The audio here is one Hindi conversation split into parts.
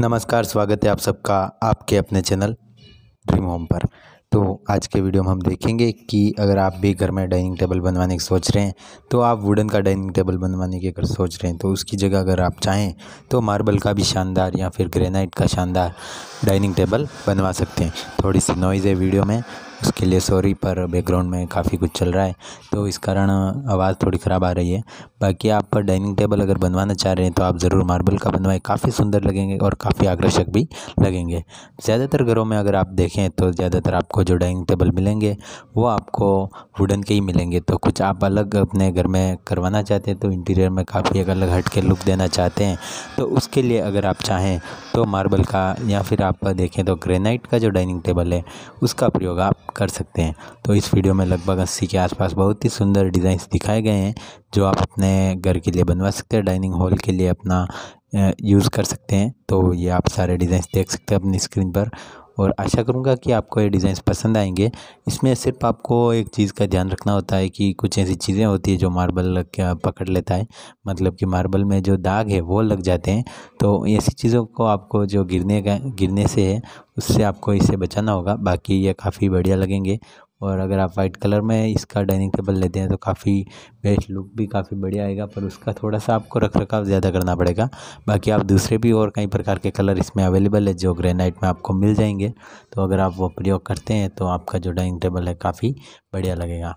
नमस्कार स्वागत है आप सबका आपके अपने चैनल ड्रीम होम पर तो आज के वीडियो में हम देखेंगे कि अगर आप भी घर में डाइनिंग टेबल बनवाने की सोच रहे हैं तो आप वुडन का डाइनिंग टेबल बनवाने की अगर सोच रहे हैं तो उसकी जगह अगर आप चाहें तो मार्बल का भी शानदार या फिर ग्रेनाइट का शानदार डाइनिंग टेबल बनवा सकते हैं थोड़ी सी नॉइज़ है वीडियो में उसके लिए सॉरी पर बैकग्राउंड में काफ़ी कुछ चल रहा है तो इस कारण आवाज़ थोड़ी ख़राब आ रही है बाकी आप डाइनिंग टेबल अगर बनवाना चाह रहे हैं तो आप ज़रूर मार्बल का बनवाएं काफ़ी सुंदर लगेंगे और काफ़ी आकर्षक भी लगेंगे ज़्यादातर घरों में अगर आप देखें तो ज़्यादातर आपको जो डाइनिंग टेबल मिलेंगे वो आपको वुडन के ही मिलेंगे तो कुछ आप अलग अपने घर में करवाना चाहते हैं तो इंटीरियर में काफ़ी एक अलग हट के लुक देना चाहते हैं तो उसके लिए अगर आप चाहें तो मार्बल का या फिर आप देखें तो ग्रेनाइट का जो डाइनिंग टेबल है उसका प्रयोग आप कर सकते हैं तो इस वीडियो में लगभग अस्सी के आसपास बहुत ही सुंदर डिज़ाइंस दिखाए गए हैं जो आप अपने घर के लिए बनवा सकते हैं डाइनिंग हॉल के लिए अपना यूज़ कर सकते हैं तो ये आप सारे डिज़ाइंस देख सकते हैं अपनी स्क्रीन पर और आशा करूँगा कि आपको ये डिज़ाइन पसंद आएंगे इसमें सिर्फ आपको एक चीज़ का ध्यान रखना होता है कि कुछ ऐसी चीज़ें होती है जो मार्बल पकड़ लेता है मतलब कि मार्बल में जो दाग है वो लग जाते हैं तो ऐसी चीज़ों को आपको जो गिरने का गिरने से है उससे आपको इसे बचाना होगा बाकी ये काफ़ी बढ़िया लगेंगे और अगर आप वाइट कलर में इसका डाइनिंग टेबल लेते हैं तो काफ़ी बेस्ट लुक भी काफ़ी बढ़िया आएगा पर उसका थोड़ा सा आपको रख रखाव ज़्यादा करना पड़ेगा बाकी आप दूसरे भी और कई प्रकार के कलर इसमें अवेलेबल है जो ग्रेनाइट में आपको मिल जाएंगे तो अगर आप वो प्रयोग करते हैं तो आपका जो डाइनिंग टेबल है काफ़ी बढ़िया लगेगा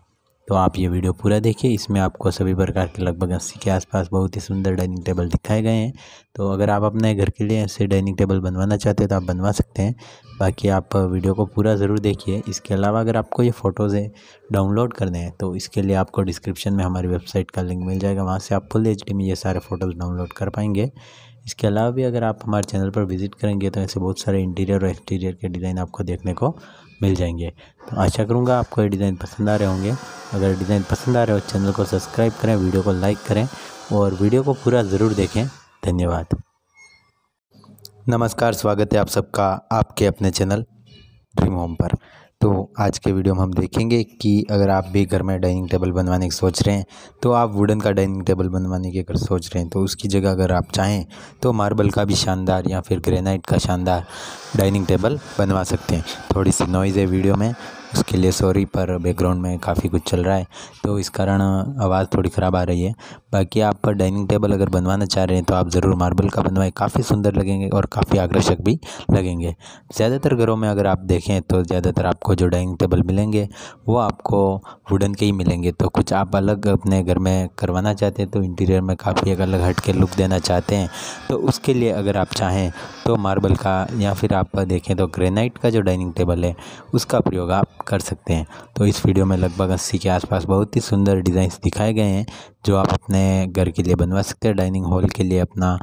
तो आप ये वीडियो पूरा देखिए इसमें आपको सभी प्रकार के लगभग अस्सी के आसपास बहुत ही सुंदर डाइनिंग टेबल दिखाए गए हैं तो अगर आप अपने घर के लिए ऐसे डाइनिंग टेबल बनवाना चाहते हैं तो आप बनवा सकते हैं बाकी आप वीडियो को पूरा ज़रूर देखिए इसके अलावा अगर आपको ये फ़ोटोज़ डाउनलोड करने हैं तो इसके लिए आपको डिस्क्रिप्शन में हमारी वेबसाइट का लिंक मिल जाएगा वहाँ से आप फुल एच में ये सारे फ़ोटोज़ डाउनलोड कर पाएंगे इसके अलावा भी अगर आप हमारे चैनल पर विज़िट करेंगे तो ऐसे बहुत सारे इंटीरियर और एक्सटीरियर के डिज़ाइन आपको देखने को मिल जाएंगे तो आशा करूँगा आपको ये डिज़ाइन पसंद आ रहे होंगे अगर डिज़ाइन पसंद आ रहे हो चैनल को सब्सक्राइब करें वीडियो को लाइक करें और वीडियो को पूरा ज़रूर देखें धन्यवाद नमस्कार स्वागत है आप सबका आपके अपने चैनल ड्रीम होम पर तो आज के वीडियो में हम देखेंगे कि अगर आप भी घर में डाइनिंग टेबल बनवाने की सोच रहे हैं तो आप वुडन का डाइनिंग टेबल बनवाने की अगर सोच रहे हैं तो उसकी जगह अगर आप चाहें तो मार्बल का भी शानदार या फिर ग्रेनाइट का शानदार डाइनिंग टेबल बनवा सकते हैं थोड़ी सी नॉइज़ है वीडियो में उसके लिए सॉरी पर बैकग्राउंड में काफ़ी कुछ चल रहा है तो इस कारण आवाज़ थोड़ी ख़राब आ रही है बाकी आप डाइनिंग टेबल अगर बनवाना चाह रहे हैं तो आप ज़रूर मार्बल का बनवाएं काफ़ी सुंदर लगेंगे और काफ़ी आकर्षक भी लगेंगे ज़्यादातर घरों में अगर आप देखें तो ज़्यादातर आपको जो डाइनिंग टेबल मिलेंगे वो आपको वुडन के ही मिलेंगे तो कुछ आप अलग अपने घर में करवाना चाहते हैं तो इंटीरियर में काफ़ी एक अलग हट के लुक देना चाहते हैं तो उसके लिए अगर आप चाहें तो मार्बल का या फिर आप देखें तो ग्रेनाइट का जो डाइनिंग टेबल है उसका प्रयोग आप कर सकते हैं तो इस वीडियो में लगभग अस्सी के आसपास बहुत ही सुंदर डिज़ाइंस दिखाए गए हैं जो आप अपने घर के लिए बनवा सकते हैं डाइनिंग हॉल के लिए अपना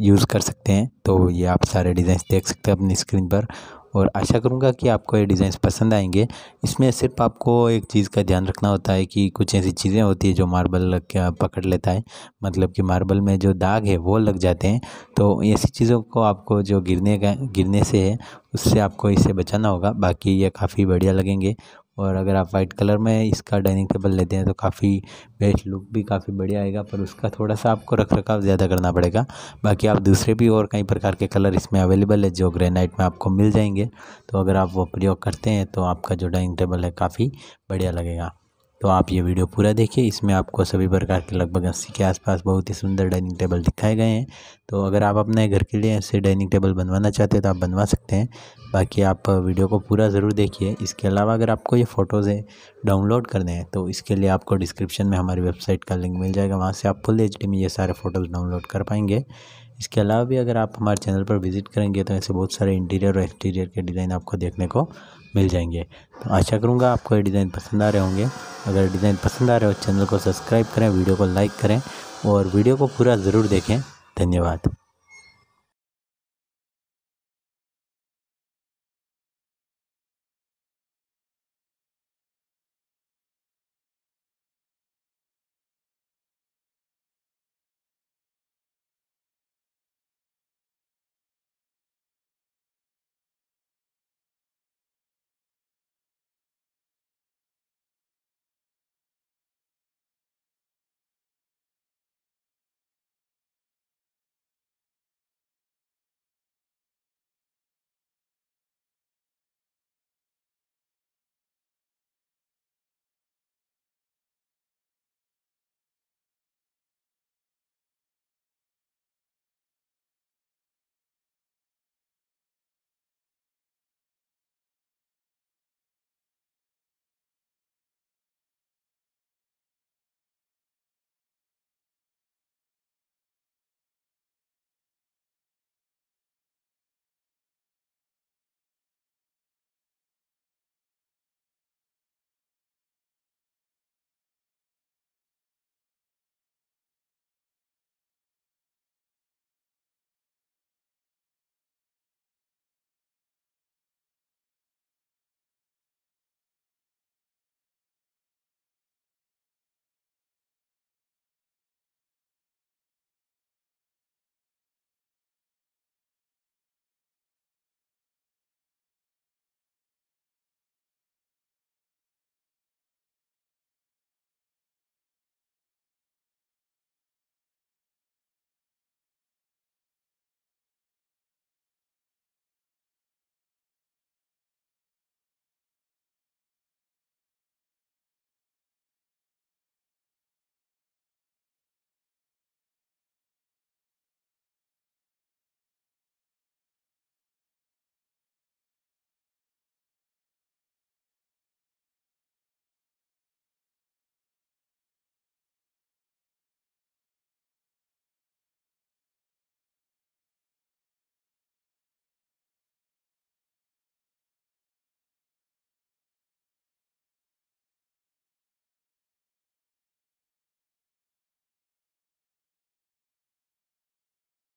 यूज़ कर सकते हैं तो ये आप सारे डिज़ाइंस देख सकते हैं अपनी स्क्रीन पर और आशा करूँगा कि आपको ये डिज़ाइंस पसंद आएंगे इसमें सिर्फ आपको एक चीज़ का ध्यान रखना होता है कि कुछ ऐसी चीज़ें होती है जो मार्बल पकड़ लेता है मतलब कि मार्बल में जो दाग है वो लग जाते हैं तो ऐसी चीज़ों को आपको जो गिरने का गिरने से है उससे आपको इसे बचाना होगा बाकी ये काफ़ी बढ़िया लगेंगे और अगर आप वाइट कलर में इसका डाइनिंग टेबल लेते हैं तो काफ़ी बेस्ट लुक भी काफ़ी बढ़िया आएगा पर उसका थोड़ा सा आपको रख रखाव ज़्यादा करना पड़ेगा बाकी आप दूसरे भी और कई प्रकार के कलर इसमें अवेलेबल है जो ग्रेनाइट में आपको मिल जाएंगे तो अगर आप वो प्रयोग करते हैं तो आपका जो डाइनिंग टेबल है काफ़ी बढ़िया लगेगा तो आप ये वीडियो पूरा देखिए इसमें आपको सभी प्रकार के लगभग अस्सी के आसपास बहुत ही सुंदर डाइनिंग टेबल दिखाए गए हैं तो अगर आप अपने घर के लिए ऐसे डाइनिंग टेबल बनवाना चाहते हैं तो आप बनवा सकते हैं बाकी आप वीडियो को पूरा ज़रूर देखिए इसके अलावा अगर आपको ये फ़ोटोज़ डाउनलोड करने हैं तो इसके लिए आपको डिस्क्रिप्शन में हमारी वेबसाइट का लिंक मिल जाएगा वहाँ से आप फुल एच में ये सारे फ़ोटोज़ डाउनलोड कर पाएंगे इसके अलावा भी अगर आप हमारे चैनल पर विज़िट करेंगे तो ऐसे बहुत सारे इंटीरियर और एक्सटीरियर के डिज़ाइन आपको देखने को मिल जाएंगे तो आशा करूँगा आपको ये डिज़ाइन पसंद आ रहे होंगे अगर डिज़ाइन पसंद आ रहे हो चैनल को सब्सक्राइब करें वीडियो को लाइक करें और वीडियो को पूरा ज़रूर देखें धन्यवाद